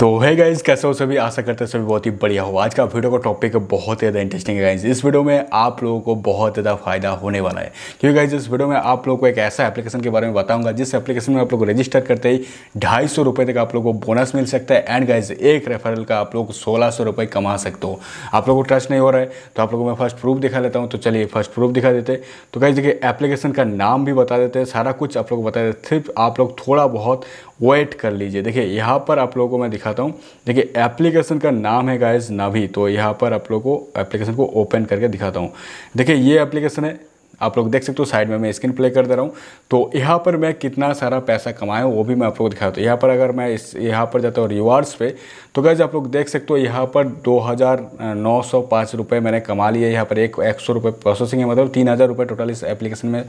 तो है गाइज कैसे हो सभी आशा करते हैं सभी बहुत ही बढ़िया हो आज का वीडियो का टॉपिक बहुत ज़्यादा इंटरेस्टिंग है गाइज इस वीडियो में आप लोगों को बहुत ज़्यादा फायदा होने वाला है क्योंकि गाइज इस वीडियो में आप लोगों को एक ऐसा एप्लीकेशन के बारे में बताऊंगा जिस एप्लीकेशन में आप लोग रजिस्टर करते ही ढाई सौ रुपये तक आप लोग को बोनस मिल सकता है एंड गाइज एक रेफरल का आप लोग सोलह सौ कमा सकते हो आप लोग को ट्रस्ट नहीं हो रहा है तो आप लोग को मैं फर्स्ट प्रूफ दिखा लेता हूँ तो चलिए फर्स्ट प्रूफ दिखा देते तो गाइज देखिए एप्लीकेशन का नाम भी बता देते हैं सारा कुछ आप लोग बता देते सिर्फ आप लोग थोड़ा बहुत वेट कर लीजिए देखिए यहाँ पर आप लोगों को मैं दिखा दिखाता हूँ देखिए एप्लीकेशन का नाम है गाइज नाभी तो यहाँ पर आप लोग को एप्लीकेशन को ओपन करके दिखाता हूँ देखिए ये एप्लीकेशन है आप लोग देख सकते हो साइड में मैं स्क्रीन प्ले कर दे रहा हूँ तो यहाँ पर मैं कितना सारा पैसा कमाया हूँ वो भी मैं आप लोग दिखाता हूँ यहाँ पर अगर मैं इस यहाँ पर जाता हूँ रिवार्ड्स पे तो गैज आप लोग देख सकते हो यहाँ पर दो हज़ार नौ सौ पाँच रुपये मैंने कमा लिया यहाँ पर एक एक सौ रुपये प्रोसेसिंग है मतलब तीन हज़ार रुपये टोटल इस एप्लीकेशन में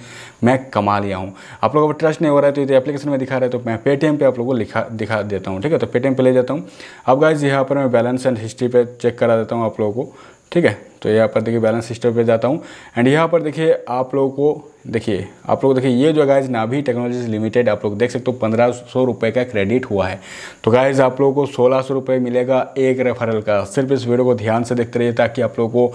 मैं कमा लिया हूँ आप लोग अगर ट्रस्ट नहीं हो रहा है तो ये एप्लीकेशन में दिखा रहा है तो मैं पेटीएम पर आप लोग को लिखा दिखा देता हूँ ठीक है तो पेटीएम पर ले जाता हूँ अब गैज यहाँ पर मैं बैलेंस एंड हिस्ट्री पर चेक करा देता हूँ आप लोगों को ठीक है तो यहाँ पर देखिए बैलेंस सिस्टम पे जाता हूँ एंड यहाँ पर देखिए आप लोगों को देखिए आप लोग देखिए ये जो गाइज नाभी टेक्नोलॉजीज लिमिटेड आप लोग देख सकते हो पंद्रह सौ रुपये का क्रेडिट हुआ है तो गाइज आप लोगों को सोलह सौ रुपये मिलेगा एक रेफरल का सिर्फ इस वीडियो को ध्यान से देखते रहिए ताकि आप लोग को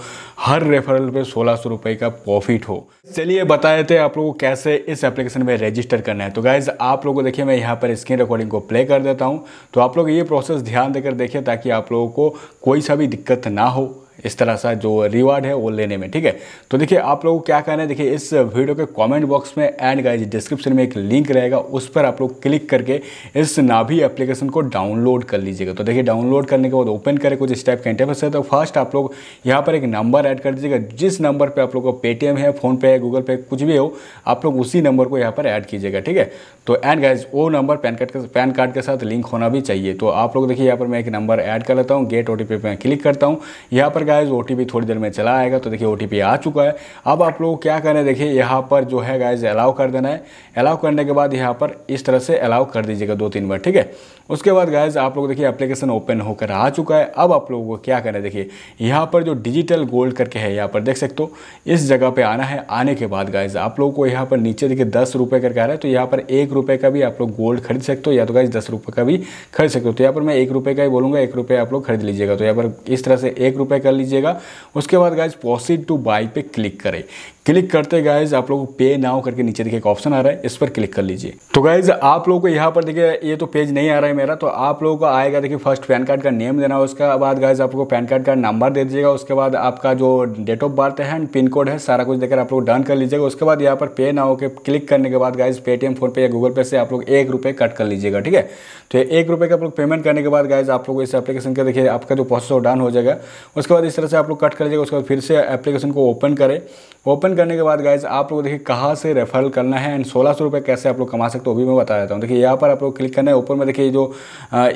हर रेफरल पर सोलह सौ रुपये का प्रॉफिट हो चलिए बता देते आप लोगों को कैसे इस एप्लीकेशन में रजिस्टर करना है तो गाइज आप लोग को देखिए मैं यहाँ पर स्क्रीन रिकॉर्डिंग को प्ले कर देता हूँ तो आप लोग ये प्रोसेस ध्यान देकर देखिए ताकि आप लोगों को कोई सा भी दिक्कत ना हो इस तरह सा जो रिवार्ड है वो लेने में ठीक है तो देखिए आप लोगों को क्या रहे है देखिए इस वीडियो के कमेंट बॉक्स में एंड गाइज डिस्क्रिप्शन में एक लिंक रहेगा उस पर आप लोग क्लिक करके इस नाभी एप्लीकेशन को डाउनलोड कर लीजिएगा तो देखिए डाउनलोड करने के बाद ओपन करें कुछ स्टेप के इंटरफेस है तो फर्स्ट आप लोग यहाँ पर एक नंबर ऐड कर दीजिएगा जिस नंबर पर आप लोग का पेटीएम है फ़ोनपे है गूगल पे कुछ भी हो आप लोग उसी नंबर को यहाँ पर ऐड कीजिएगा ठीक है तो एंड गाइज वो नंबर पैन कार्ड के पैन कार्ड के साथ लिंक होना भी चाहिए तो आप लोग देखिए यहाँ पर मैं एक नंबर ऐड कर लेता हूँ गेट ओ पे मैं क्लिक करता हूँ यहाँ पर गाइज ओ थोड़ी देर में चला आएगा तो देखिए ओ आ चुका है अब आप लोग क्या करें देखिए यहाँ पर जो है गाइज अलाउ कर देना है अलाउ करने के बाद यहाँ पर इस तरह से अलाउ कर दीजिएगा दो तीन बार ठीक है उसके बाद गाइज आप लोग देखिए अप्लीकेशन ओपन होकर आ चुका है अब आप लोगों को क्या करें देखिए यहाँ पर जो डिजिटल गोल्ड करके है यहाँ पर देख सकते हो इस जगह पर आना है आने के बाद गाइज आप लोगों को यहाँ पर नीचे देखिए दस रुपये करके आ रहा है तो यहाँ पर एक रुपये का भी आप लोग गोल्ड खरीद सकते हो या तो गाइज दस रुपये का भी खरीद सकते हो तो यहाँ पर मैं एक रुपये का ही बोलूँगा एक रुपये आप लोग खरीद लीजिएगा तो यहाँ पर इस तरह से एक रुपये कर लीजिएगा उसके बाद गाइज प्रोसीड टू बाई पे क्लिक करें क्लिक करते गाइज आप लोग पे नाउ करके नीचे देखिए एक ऑप्शन आ रहा है इस पर क्लिक कर लीजिए तो गाइज आप लोग को यहाँ पर देखिए ये तो पेज नहीं आ रहा है मेरा तो आप लोगों को आएगा देखिए फर्स्ट पैन कार्ड का नेम देना है उसके बाद गाइज आप लोग को पैन कार्ड का नंबर दे दीजिएगा उसके बाद आपका जो डेट ऑफ बर्थ है एंड पिन कोड है सारा कुछ देकर आप लोग डन कर लीजिएगा उसके बाद यहाँ पर पे नाउ के क्लिक करने के बाद गाइज पेटीएम फोनपे या गूगल पे से आप लोग एक रुपये कट कर लीजिएगा ठीक है तो एक रुपये का आप लोग पेमेंट करने के बाद गाइज आप लोग इस एप्लीकेशन का देखिए आपका जो प्रोसेस डन हो जाएगा उसके बाद इस तरह से आप लोग कट कर लीजिएगा उसके बाद फिर से एप्लीकेशन को ओपन करें ओपन करने के बाद गाइज आप लोग देखिए कहाँ से रेफरल करना है एंड सोलह सौ कैसे आप लोग कमा सकते हो वो भी मैं बता देता हूँ देखिए यहाँ पर आप लोग क्लिक करना है ऊपर में देखिए जो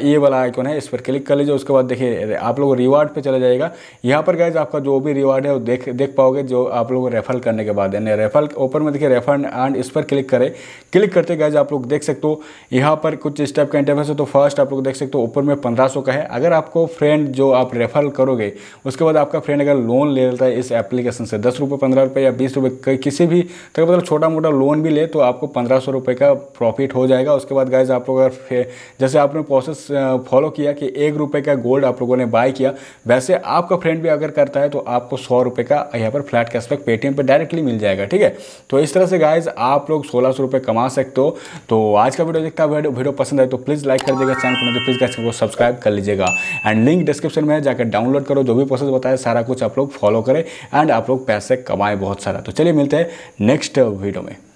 ये वाला आइकॉन है इस पर क्लिक कर लीजिए उसके बाद देखिए आप लोग रिवार्ड पर चला जाएगा यहाँ पर गाइज आपका जो भी रिवार्ड है वो देख देख पाओगे जो आप लोग रेफरल करने के बाद यानी रेफरल ऊपर में देखिए रेफर एंड इस पर क्लिक करें क्लिक करते गाइज आप लोग देख सकते हो यहाँ पर कुछ इस टाइप का इंटरव्यू है तो फर्स्ट आप लोग देख सकते हो ऊपर में पंद्रह का है अगर आपको फ्रेंड जो आप रेफरल करोगे उस उसके बाद आपका फ्रेंड अगर लोन ले लेता है इस एप्लीकेशन से दस रुपये पंद्रह रुपये या बीस रुपये किसी भी तक तो मतलब छोटा मोटा लोन भी ले तो आपको पंद्रह सौ रुपये का प्रॉफिट हो जाएगा उसके बाद गाइज आप लोग अगर जैसे आपने प्रोसेस फॉलो किया कि एक रुपये का गोल्ड आप लोगों ने बाय किया वैसे आपका फ्रेंड भी अगर करता है तो आपको सौ रुपये का यहाँ पर फ्लैट कैशबैक पेटीएम पर डायरेक्टली मिल जाएगा ठीक है तो इस तरह से गाइज आप लोग सोलह सौ रुपये कमा सकते हो तो आज का वीडियो देखता है वीडियो पसंद आए तो प्लीज़ लाइक कर दीजिएगा चैनल तो को प्लीज़ गाइज को सब्सक्राइब कर लीजिएगा एंड लिंक डिस्क्रिप्शन में जाकर डाउनलोड करो जो भी प्रोसेस प्रोसेस बताया सारा कुछ आप लोग फॉलो करें एंड आप लोग पैसे कमाएं बहुत सारा तो चलिए मिलते हैं नेक्स्ट वीडियो में